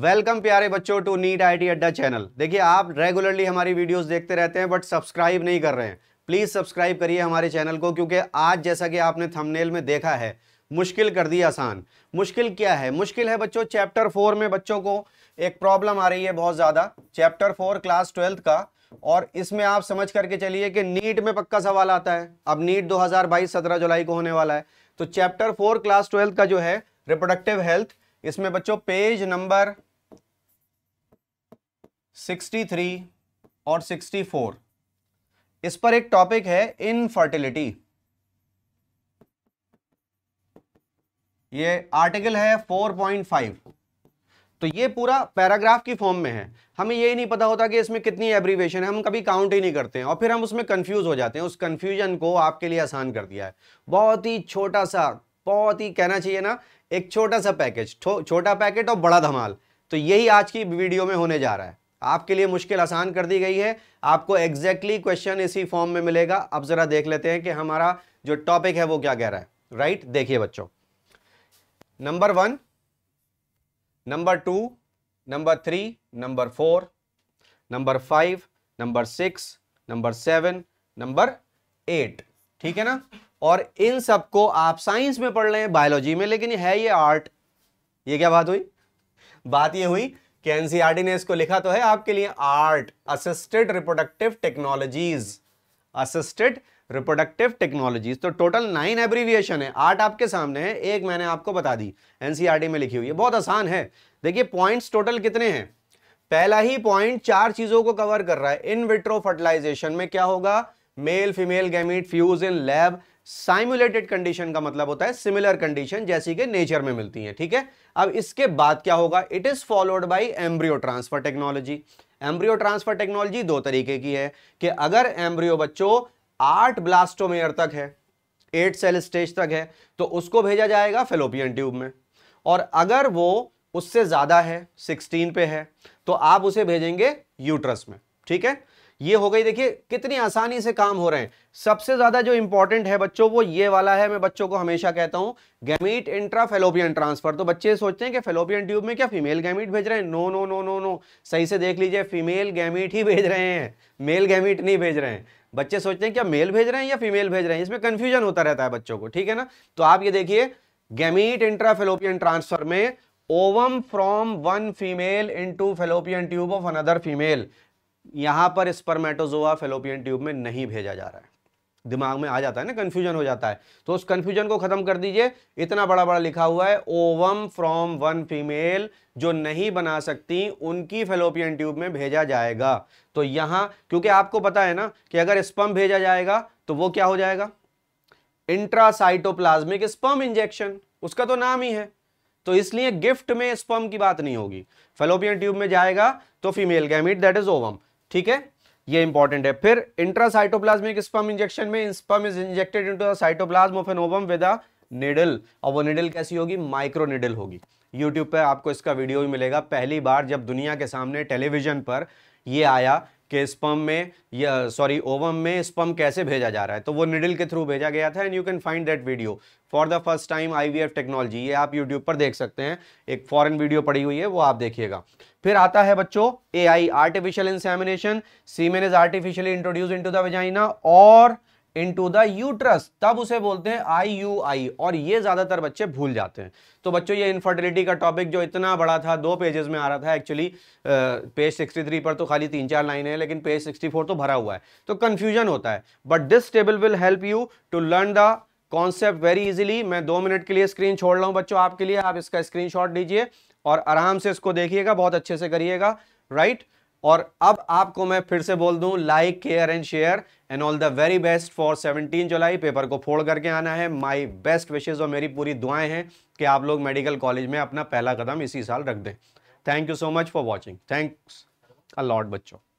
Welcome प्यारे बच्चों to NEET T अड्डा चैनल देखिए आप रेगुलरली हमारी वीडियोस देखते रहते हैं बट सब्सक्राइब नहीं कर रहे हैं प्लीज़ सब्सक्राइब करिए हमारे चैनल को क्योंकि आज जैसा कि आपने थंबनेल में देखा है मुश्किल कर दी आसान मुश्किल क्या है मुश्किल है बच्चों चैप्टर फोर में बच्चों को एक प्रॉब्लम आ रही है बहुत ज़्यादा चैप्टर फोर क्लास ट्वेल्थ का और इसमें आप समझ करके चलिए कि नीट में पक्का सवाल आता है अब नीट 2022 17 जुलाई को होने वाला है तो चैप्टर फोर क्लास ट्वेल्थ का जो है रिप्रोडक्टिव हेल्थ इसमें बच्चों पेज नंबर 63 और 64 इस पर एक टॉपिक है इनफर्टिलिटी ये आर्टिकल है 4.5 तो ये पूरा पैराग्राफ की फॉर्म में है हमें ये नहीं पता होता कि इसमें कितनी एब्रीवेशन है हम कभी काउंट ही नहीं करते हैं और फिर हम उसमें कंफ्यूज हो जाते हैं उस कंफ्यूजन को आपके लिए आसान कर दिया है बहुत ही छोटा सा बहुत ही कहना चाहिए ना एक छोटा सा पैकेज छोटा पैकेट और बड़ा धमाल तो यही आज की वीडियो में होने जा रहा है आपके लिए मुश्किल आसान कर दी गई है आपको एग्जैक्टली exactly क्वेश्चन इसी फॉर्म में मिलेगा अब ज़रा देख लेते हैं कि हमारा जो टॉपिक है वो क्या कह रहा है राइट right? देखिए बच्चों number one number two number three number four number five number six number seven number eight ठीक है ना और इन सबको आप साइंस में पढ़ रहे हैं बायोलॉजी में लेकिन है ये आर्ट ये क्या बात हुई बात ये हुई कि एनसीआर e ने इसको लिखा तो है आपके लिए ART assisted reproductive technologies assisted reproductive technologies तो टोटल नाइन एब्रीविएशन है आर्ट आपके सामने है एक मैंने आपको बता दी एनसीआर e में लिखी हुई है बहुत आसान है देखिए पॉइंट्स टोटल कितने हैं पहला ही पॉइंट चार चीजों को कवर कर रहा है इन विट्रो फर्टिलाइजेशन में क्या होगा male female gamete fuse in lab simulated condition का मतलब होता है सिमिलर कंडीशन जैसी के नेचर में मिलती है ठीक है अब इसके बाद क्या होगा it is followed by embryo transfer technology embryo transfer technology दो तरीके की है कि अगर एम्ब्रियो बच्चों आठ ब्लास्टोमेयर तक है एट सेल स्टेज तक है तो उसको भेजा जाएगा फेलोपियन ट्यूब में और अगर वो उससे ज़्यादा है सिक्सटीन पे है तो आप उसे भेजेंगे यूट्रस में ठीक है ये हो गई देखिए कितनी आसानी से काम हो रहे हैं सबसे ज्यादा जो इंपॉर्टेंट है बच्चों वो ये वाला है मैं बच्चों को हमेशा कहता हूं गैमिट इंट्रा फेलोपियन ट्रांसफर तो बच्चे सोचते हैं कि फेलोपियन ट्यूब में क्या फीमेल गैमीट भेज रहे हैं no no no no no सही से देख लीजिए फीमेल गैमीट ही भेज रहे हैं मेल गैमिट नहीं भेज रहे हैं बच्चे सोचते हैं क्या मेल भेज रहे हैं या फीमेल भेज रहे हैं इसमें कंफ्यूजन होता रहता है बच्चों को ठीक है ना तो आप ये देखिए गैमिट इंट्रा फेलोपियन ट्रांसफर में ovum from one female into fallopian tube of another female यहां पर स्पर्मेटोजोआ फेलोपियन ट्यूब में नहीं भेजा जा रहा है दिमाग में आ जाता है ना कंफ्यूजन हो जाता है तो उस कंफ्यूजन को खत्म कर दीजिए इतना बड़ा बड़ा लिखा हुआ है ओवम फ्रॉम वन फीमेल जो नहीं बना सकती उनकी फेलोपियन ट्यूब में भेजा जाएगा तो यहां क्योंकि आपको पता है ना कि अगर स्पम भेजा जाएगा तो वो क्या हो जाएगा इंट्रासाइटोप्लाज्मिक स्पम इंजेक्शन उसका तो नाम ही है तो इसलिए गिफ्ट में स्पम की बात नहीं होगी फेलोपियन ट्यूब में जाएगा तो female gamete that is ovum ठीक है ये इंपॉर्टेंट है फिर इंट्रासाइटोप्लाज्मिक स्पर्म इंजेक्शन में sperm is injected into the cytoplasm of an ovum with a needle और वो नीडल कैसी होगी माइक्रो निडल होगी यूट्यूब पे आपको इसका वीडियो भी मिलेगा पहली बार जब दुनिया के सामने टेलीविजन पर ये आया कि स्पम में या सॉरी ओवम में स्पम कैसे भेजा जा रहा है तो वो निडल के थ्रू भेजा गया था and you can find that video for the first time IVF technology ये आप यूट्यूब पर देख सकते हैं एक फॉरेन वीडियो पड़ी हुई है वो आप देखिएगा फिर आता है बच्चों A I artificial insemination semen is artificially introduce into the vagina और इनटू द यूट्रस तब उसे बोलते हैं आई यू आई और ये ज़्यादातर बच्चे भूल जाते हैं तो बच्चों ये इन्फर्टिलिटी का टॉपिक जो इतना बड़ा था दो पेजेस में आ रहा था एक्चुअली पेज 63 पर तो खाली तीन चार लाइन है लेकिन पेज 64 तो भरा हुआ है तो कन्फ्यूजन होता है but this table will help you to learn the concept very easily मैं दो मिनट के लिए स्क्रीन छोड़ रहा हूँ बच्चों आपके लिए आप इसका स्क्रीनशॉट लीजिए और आराम से इसको देखिएगा बहुत अच्छे से करिएगा राइट और अब आपको मैं फिर से बोल दूं like care and share and all the very best for 17 जुलाई पेपर को फोड़ करके आना है माय बेस्ट विशेज और मेरी पूरी दुआएं हैं कि आप लोग मेडिकल कॉलेज में अपना पहला कदम इसी साल रख दें thank you so much for watching thanks a lot बच्चों